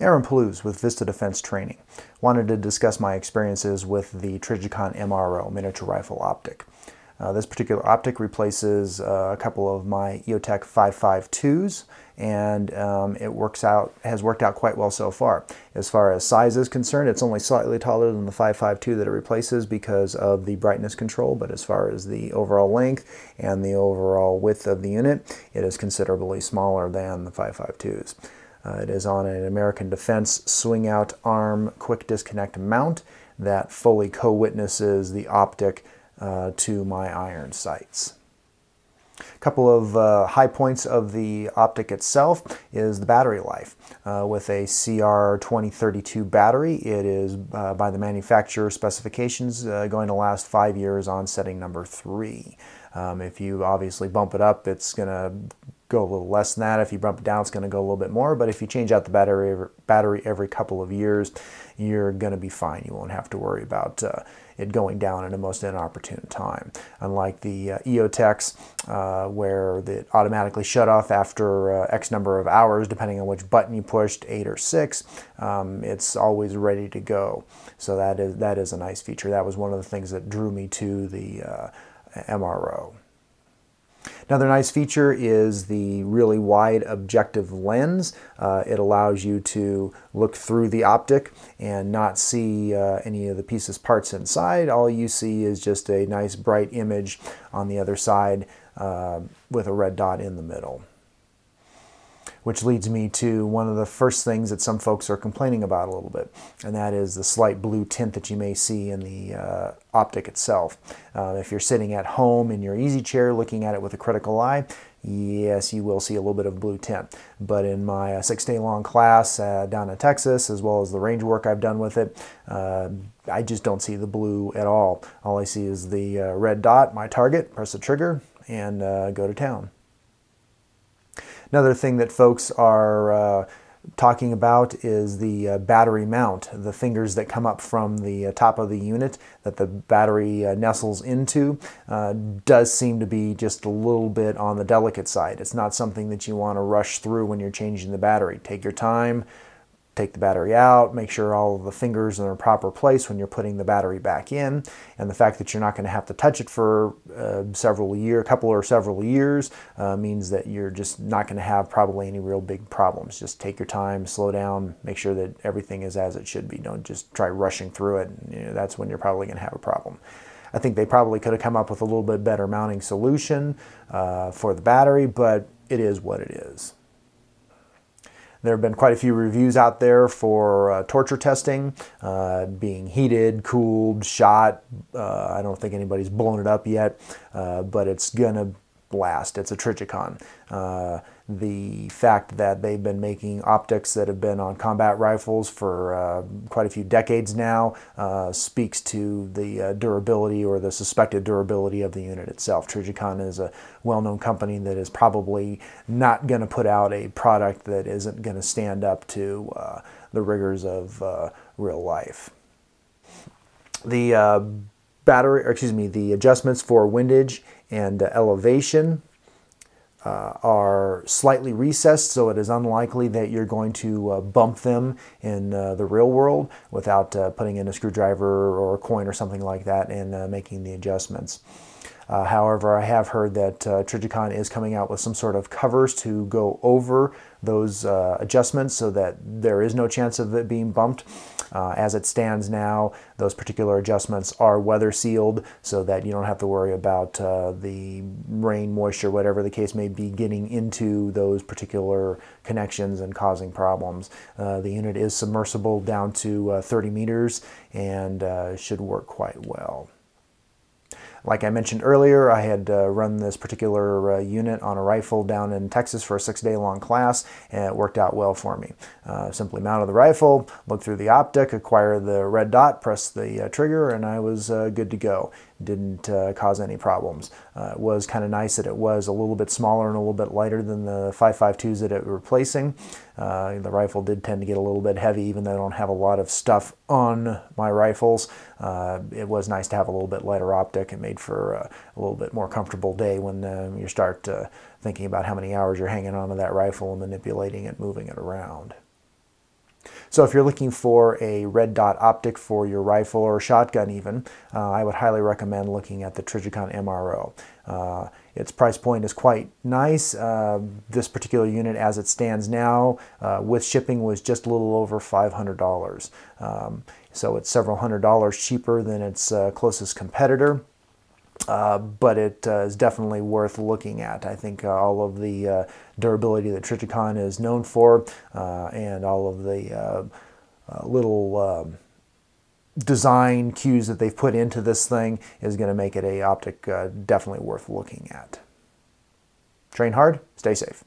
Aaron Palouse with Vista Defense Training. Wanted to discuss my experiences with the Trigicon MRO miniature rifle optic. Uh, this particular optic replaces uh, a couple of my EOTech 552s and um, it works out has worked out quite well so far. As far as size is concerned, it's only slightly taller than the 552 that it replaces because of the brightness control, but as far as the overall length and the overall width of the unit, it is considerably smaller than the 552s. Uh, it is on an American Defense swing out arm quick disconnect mount that fully co-witnesses the optic uh, to my iron sights. A couple of uh, high points of the optic itself is the battery life. Uh, with a CR2032 battery, it is uh, by the manufacturer specifications uh, going to last five years on setting number three. Um, if you obviously bump it up, it's going to go a little less than that. If you bump it down, it's going to go a little bit more. But if you change out the battery every, battery every couple of years, you're going to be fine. You won't have to worry about uh, it going down at a most inopportune time. Unlike the uh, EOTEX, uh, where it automatically shut off after uh, X number of hours, depending on which button you pushed, eight or six, um, it's always ready to go. So that is that is a nice feature. That was one of the things that drew me to the uh, MRO. Another nice feature is the really wide objective lens. Uh, it allows you to look through the optic and not see uh, any of the pieces parts inside. All you see is just a nice bright image on the other side uh, with a red dot in the middle which leads me to one of the first things that some folks are complaining about a little bit, and that is the slight blue tint that you may see in the uh, optic itself. Uh, if you're sitting at home in your easy chair looking at it with a critical eye, yes, you will see a little bit of blue tint. But in my uh, six day long class uh, down in Texas, as well as the range work I've done with it, uh, I just don't see the blue at all. All I see is the uh, red dot, my target, press the trigger, and go to town. Another thing that folks are uh, talking about is the uh, battery mount, the fingers that come up from the uh, top of the unit that the battery uh, nestles into, uh, does seem to be just a little bit on the delicate side. It's not something that you want to rush through when you're changing the battery. Take your time, take the battery out, make sure all the fingers are in proper place when you're putting the battery back in, and the fact that you're not going to have to touch it for uh, several year, a couple or several years, uh, means that you're just not going to have probably any real big problems. Just take your time, slow down, make sure that everything is as it should be. Don't just try rushing through it. And, you know, that's when you're probably going to have a problem. I think they probably could have come up with a little bit better mounting solution uh, for the battery, but it is what it is. There have been quite a few reviews out there for uh, torture testing, uh, being heated, cooled, shot. Uh, I don't think anybody's blown it up yet, uh, but it's going to blast. It's a Trichicon. Uh, the fact that they've been making optics that have been on combat rifles for uh, quite a few decades now uh, speaks to the uh, durability or the suspected durability of the unit itself. Trigicon is a well-known company that is probably not going to put out a product that isn't going to stand up to uh, the rigors of uh, real life. The uh, battery, excuse me, the adjustments for windage and elevation uh, are slightly recessed, so it is unlikely that you're going to uh, bump them in uh, the real world without uh, putting in a screwdriver or a coin or something like that and uh, making the adjustments. Uh, however, I have heard that Trigicon is coming out with some sort of covers to go over those adjustments so that there is no chance of it being bumped. Uh, as it stands now, those particular adjustments are weather sealed so that you don't have to worry about uh, the rain, moisture, whatever the case may be, getting into those particular connections and causing problems. Uh, the unit is submersible down to uh, 30 meters and uh, should work quite well. Like I mentioned earlier, I had uh, run this particular uh, unit on a rifle down in Texas for a six day long class, and it worked out well for me. Uh, simply mounted the rifle, looked through the optic, acquired the red dot, pressed the uh, trigger, and I was uh, good to go. Didn't uh, cause any problems uh, was kind of nice that it was a little bit smaller and a little bit lighter than the 5.52s that it was replacing. Uh, the rifle did tend to get a little bit heavy, even though I don't have a lot of stuff on my rifles. Uh, it was nice to have a little bit lighter optic. It made for a little bit more comfortable day when um, you start uh, thinking about how many hours you're hanging onto that rifle and manipulating it, moving it around. So if you're looking for a red dot optic for your rifle or shotgun even, uh, I would highly recommend looking at the Trigicon MRO. Uh, its price point is quite nice. Uh, this particular unit as it stands now uh, with shipping was just a little over $500. Um, so it's several hundred dollars cheaper than its uh, closest competitor. Uh, but it uh, is definitely worth looking at. I think uh, all of the uh, durability that Trichicon is known for uh, and all of the little um, design cues that they've put into this thing is going to make it a optic definitely worth looking at. Train hard, stay safe.